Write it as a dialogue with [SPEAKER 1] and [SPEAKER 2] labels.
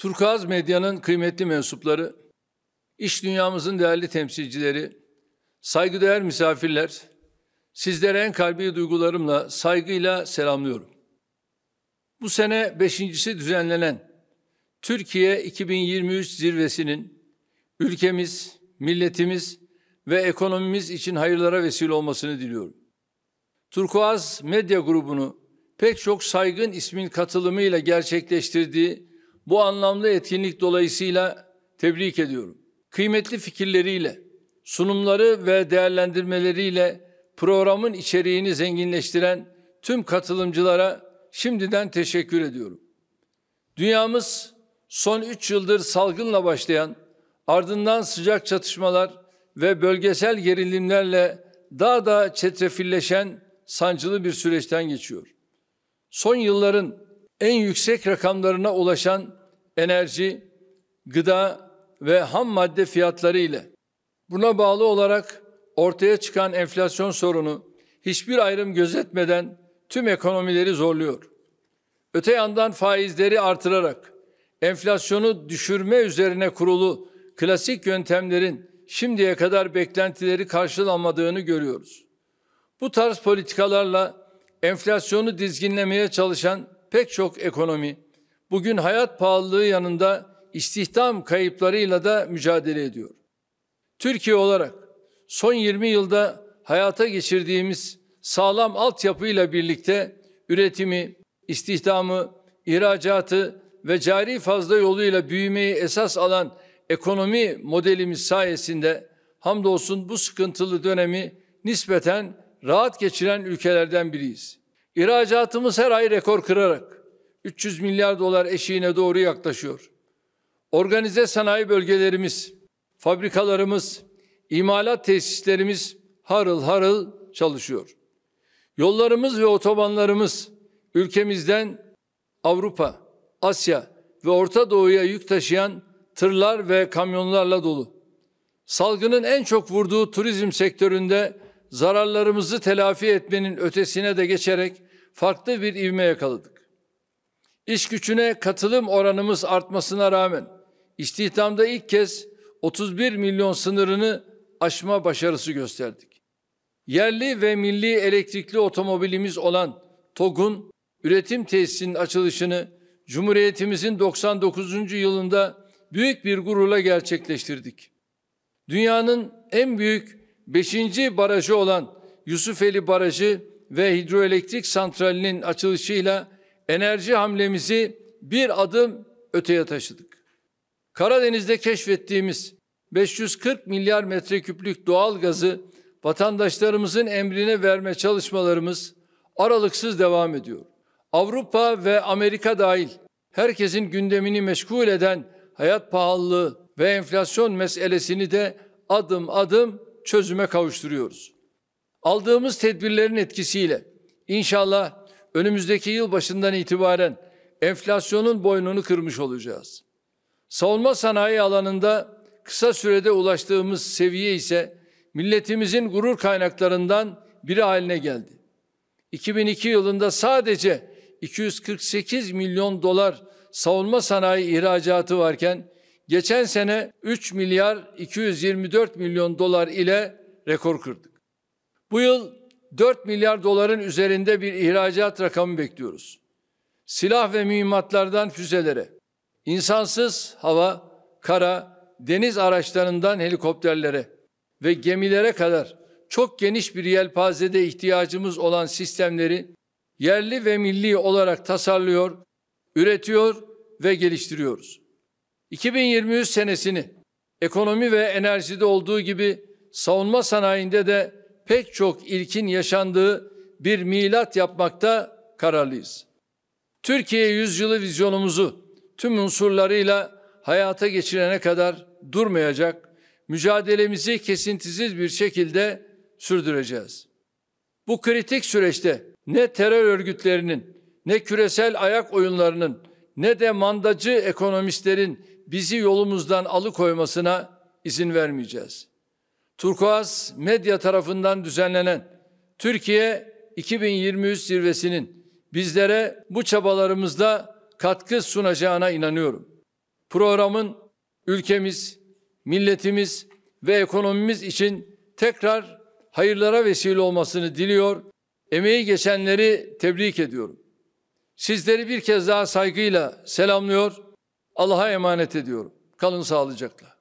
[SPEAKER 1] Turkuaz medyanın kıymetli mensupları, iş dünyamızın değerli temsilcileri, saygıdeğer misafirler, sizlere en kalbi duygularımla, saygıyla selamlıyorum. Bu sene beşincisi düzenlenen Türkiye 2023 zirvesinin ülkemiz, milletimiz ve ekonomimiz için hayırlara vesile olmasını diliyorum. Turkuaz Medya Grubu'nu pek çok saygın ismin katılımıyla gerçekleştirdiği bu anlamda etkinlik dolayısıyla tebrik ediyorum. Kıymetli fikirleriyle, sunumları ve değerlendirmeleriyle programın içeriğini zenginleştiren tüm katılımcılara şimdiden teşekkür ediyorum. Dünyamız son 3 yıldır salgınla başlayan, ardından sıcak çatışmalar ve bölgesel gerilimlerle daha da çetrefilleşen sancılı bir süreçten geçiyor. Son yılların en yüksek rakamlarına ulaşan enerji, gıda ve ham madde fiyatları ile buna bağlı olarak ortaya çıkan enflasyon sorunu hiçbir ayrım gözetmeden tüm ekonomileri zorluyor. Öte yandan faizleri artırarak enflasyonu düşürme üzerine kurulu klasik yöntemlerin şimdiye kadar beklentileri karşılanmadığını görüyoruz. Bu tarz politikalarla enflasyonu dizginlemeye çalışan pek çok ekonomi bugün hayat pahalılığı yanında istihdam kayıplarıyla da mücadele ediyor. Türkiye olarak son 20 yılda hayata geçirdiğimiz sağlam altyapıyla birlikte üretimi, istihdamı, ihracatı ve cari fazla yoluyla büyümeyi esas alan ekonomi modelimiz sayesinde hamdolsun bu sıkıntılı dönemi nispeten rahat geçiren ülkelerden biriyiz. İhracatımız her ay rekor kırarak 300 milyar dolar eşiğine doğru yaklaşıyor. Organize sanayi bölgelerimiz, fabrikalarımız, imalat tesislerimiz harıl harıl çalışıyor. Yollarımız ve otobanlarımız ülkemizden Avrupa, Asya ve Orta Doğu'ya yük taşıyan tırlar ve kamyonlarla dolu. Salgının en çok vurduğu turizm sektöründe zararlarımızı telafi etmenin ötesine de geçerek farklı bir ivme yakaladık. İş gücüne katılım oranımız artmasına rağmen istihdamda ilk kez 31 milyon sınırını aşma başarısı gösterdik. Yerli ve milli elektrikli otomobilimiz olan TOG'un üretim tesisinin açılışını Cumhuriyetimizin 99. yılında büyük bir gururla gerçekleştirdik. Dünyanın en büyük 5. barajı olan Yusufeli Barajı ve hidroelektrik santralinin açılışıyla enerji hamlemizi bir adım öteye taşıdık. Karadeniz'de keşfettiğimiz 540 milyar metreküplük doğal gazı vatandaşlarımızın emrine verme çalışmalarımız aralıksız devam ediyor. Avrupa ve Amerika dahil herkesin gündemini meşgul eden hayat pahalılığı ve enflasyon meselesini de adım adım çözüme kavuşturuyoruz. Aldığımız tedbirlerin etkisiyle inşallah önümüzdeki yıl başından itibaren enflasyonun boynunu kırmış olacağız. Savunma sanayi alanında kısa sürede ulaştığımız seviye ise milletimizin gurur kaynaklarından biri haline geldi. 2002 yılında sadece 248 milyon dolar savunma sanayi ihracatı varken geçen sene 3 milyar 224 milyon dolar ile rekor kırdık. Bu yıl 4 milyar doların üzerinde bir ihracat rakamı bekliyoruz. Silah ve mühimmatlardan füzelere, insansız hava, kara, deniz araçlarından helikopterlere ve gemilere kadar çok geniş bir yelpazede ihtiyacımız olan sistemleri yerli ve milli olarak tasarlıyor, üretiyor ve geliştiriyoruz. 2023 senesini ekonomi ve enerjide olduğu gibi savunma sanayinde de pek çok ilkin yaşandığı bir milat yapmakta kararlıyız. Türkiye yüzyılı vizyonumuzu tüm unsurlarıyla hayata geçirene kadar durmayacak, mücadelemizi kesintisiz bir şekilde sürdüreceğiz. Bu kritik süreçte ne terör örgütlerinin, ne küresel ayak oyunlarının, ne de mandacı ekonomistlerin bizi yolumuzdan alıkoymasına izin vermeyeceğiz. Turkuaz Medya tarafından düzenlenen Türkiye 2023 zirvesinin bizlere bu çabalarımızda katkı sunacağına inanıyorum. Programın ülkemiz, milletimiz ve ekonomimiz için tekrar hayırlara vesile olmasını diliyor. Emeği geçenleri tebrik ediyorum. Sizleri bir kez daha saygıyla selamlıyor. Allah'a emanet ediyorum. Kalın sağlıcakla.